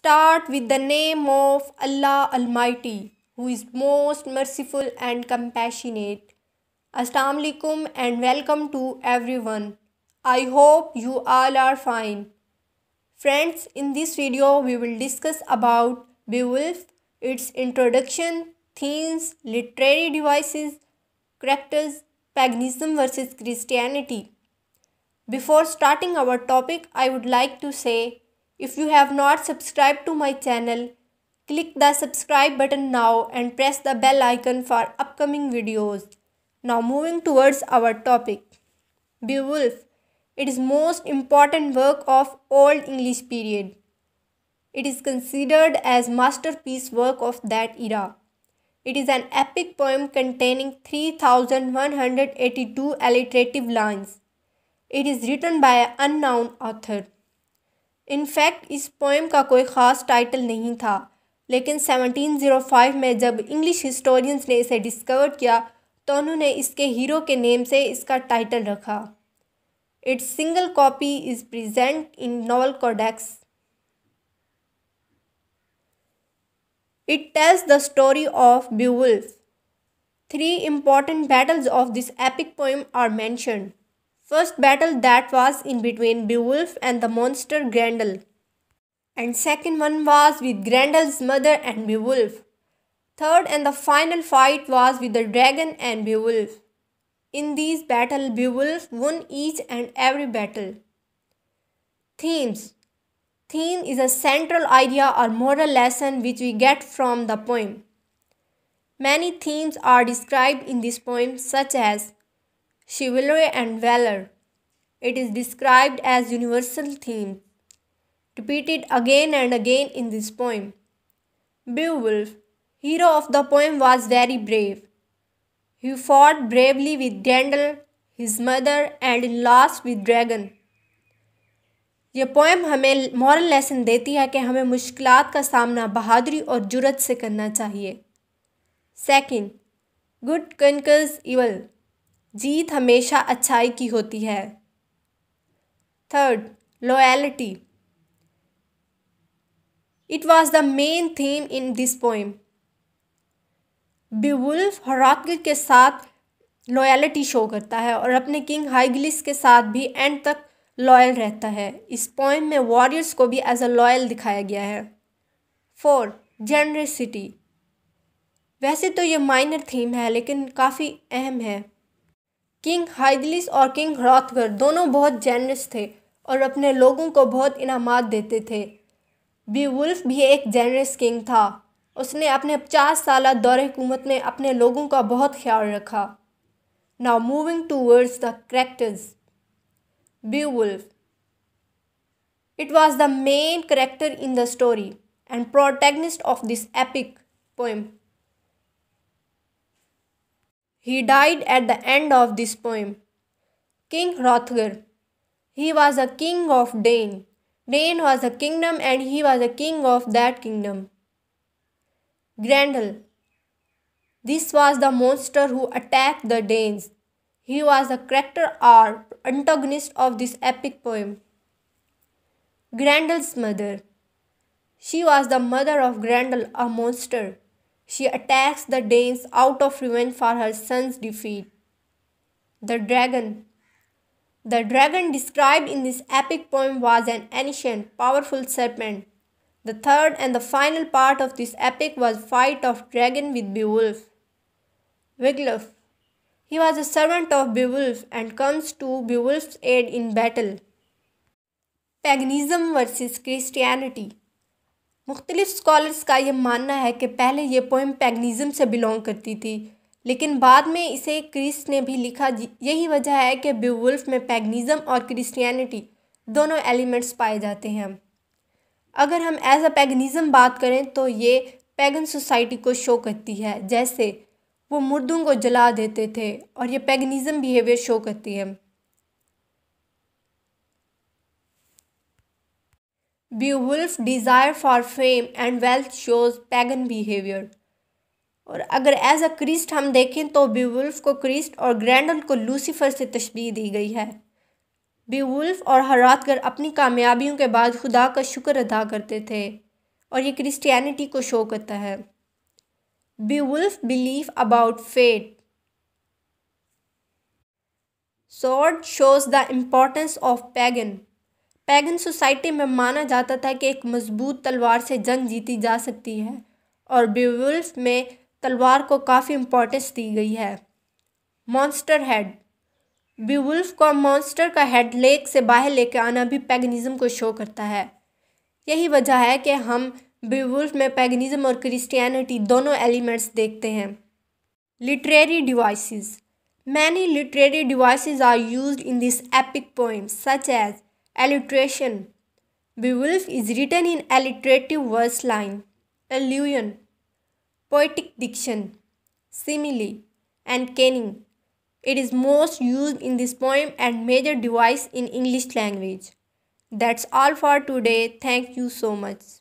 Start with the name of Allah Almighty, who is most merciful and compassionate. Assalamualaikum and welcome to everyone. I hope you all are fine. Friends, in this video we will discuss about Beowulf, its introduction, themes, literary devices, characters, paganism versus Christianity. Before starting our topic, I would like to say if you have not subscribed to my channel, click the subscribe button now and press the bell icon for upcoming videos. Now moving towards our topic. Beowulf. It is most important work of Old English period. It is considered as masterpiece work of that era. It is an epic poem containing 3182 alliterative lines. It is written by an unknown author. In fact इस poem का कोई ख़ास title नहीं था लेकिन 1705 में जब English historians ने इसे डिस्कवर किया तो उन्होंने इसके हीरो के नेम से इसका टाइटल रखा it's single copy is present in Nowell codex it tells the story of Beowulf. Three important battles of this epic poem are mentioned First battle that was in between Beowulf and the monster Grendel. And second one was with Grendel's mother and Beowulf. Third and the final fight was with the dragon and Beowulf. In these battle, Beowulf won each and every battle. Themes Theme is a central idea or moral lesson which we get from the poem. Many themes are described in this poem, such as chivalry and valor. It is described as universal theme, repeated again and again in this poem. Beowulf, hero of the poem, was very brave. He fought bravely with Dandel, his mother, and in last with dragon. ये poem हमें moral lesson देती है कि हमें मुश्किल का सामना बहादुरी और जुरत से करना चाहिए सेकंड गुड कंकर्स इवल जीत हमेशा अच्छाई की होती है third loyalty it was the main theme in this poem Beowulf Hrothgar के साथ लॉयलिटी शो करता है और अपने किंग हाइगलिस के साथ भी एंड तक लॉयल रहता है इस पोइम में वॉरियर्स को भी एज अ लॉयल दिखाया गया है फोर जेनरेसिटी वैसे तो ये माइनर थीम है लेकिन काफ़ी अहम है किंग हाइदलिस और किंग रॉथगर दोनों बहुत जैनस थे और अपने लोगों को बहुत इनामात देते थे बी वुल्फ भी एक जैनस किंग था उसने अपने पचास साल दौर हुकूमत में अपने लोगों का बहुत ख्याल रखा now moving towards the characters Beowulf it was the main character in the story and protagonist of this epic poem He died at the end of this poem. King Hrothgar. He was a king of Dane. Dane was a kingdom and he was a king of that kingdom. Grendel. This was the monster who attacked the Danes. He was the character or antagonist of this epic poem. Grendel's mother. She was the mother of Grendel, a monster. She attacks the Danes out of revenge for her son's defeat. The dragon. The dragon described in this epic poem was an ancient, powerful serpent. The third and the final part of this epic was fight of dragon with Beowulf. Wiglaf. He was a servant of Beowulf and comes to Beowulf's aid in battle. Paganism versus Christianity. मुख्तलिफ़ scholars का यह मानना है कि पहले यह poem पैगनीज़म से belong करती थी लेकिन बाद में इसे क्रिस ने भी लिखा यही वजह है कि ब्यूवुल्फ में पैगनीज़म और क्रिस्टियनिटी दोनों एलिमेंट्स पाए जाते हैं अगर हम एज अ पैगनीज़म बात करें तो ये पैगन सोसाइटी को शो करती है जैसे वो मुर्दों को जला देते थे और ये पैगनीज़म बिहेवियर शो करती है Beowulf desire for fame and wealth shows pagan behaviour और अगर एज अ क्रिस्ट हम देखें तो ब्यूवुल्फ को क्रिस्ट और ग्रैंडल को लूसीफर से तशबी दी गई है ब्यूवुल्फ और हरातगर अपनी कामयाबियों के बाद खुदा का शुक्र अदा करते थे और ये क्रिस्टियनिटी को शो करता है Beowulf believe about fate sword shows the importance of pagan pagan society में माना जाता था कि एक मजबूत तलवार से जंग जीती जा सकती है और ब्यूवल्फ में तलवार को काफ़ी इम्पोर्टेंस दी गई है मॉन्स्टर हेड ब्यूवल्फ को मॉन्स्टर का हेड लेक से बाहर लेकर आना भी पैगनिज़म को शो करता है यही वजह है कि हम ब्यूवल्फ में पैगनिज़म और क्रिस्टियनिटी दोनों एलिमेंट्स देखते हैं literary devices many literary devices are used in this epic poem, such as Alliteration Beowulf is written in alliterative verse line, allusion, poetic diction, simile, and caning. It is most used in this poem and major device in English language. That's all for today. Thank you so much.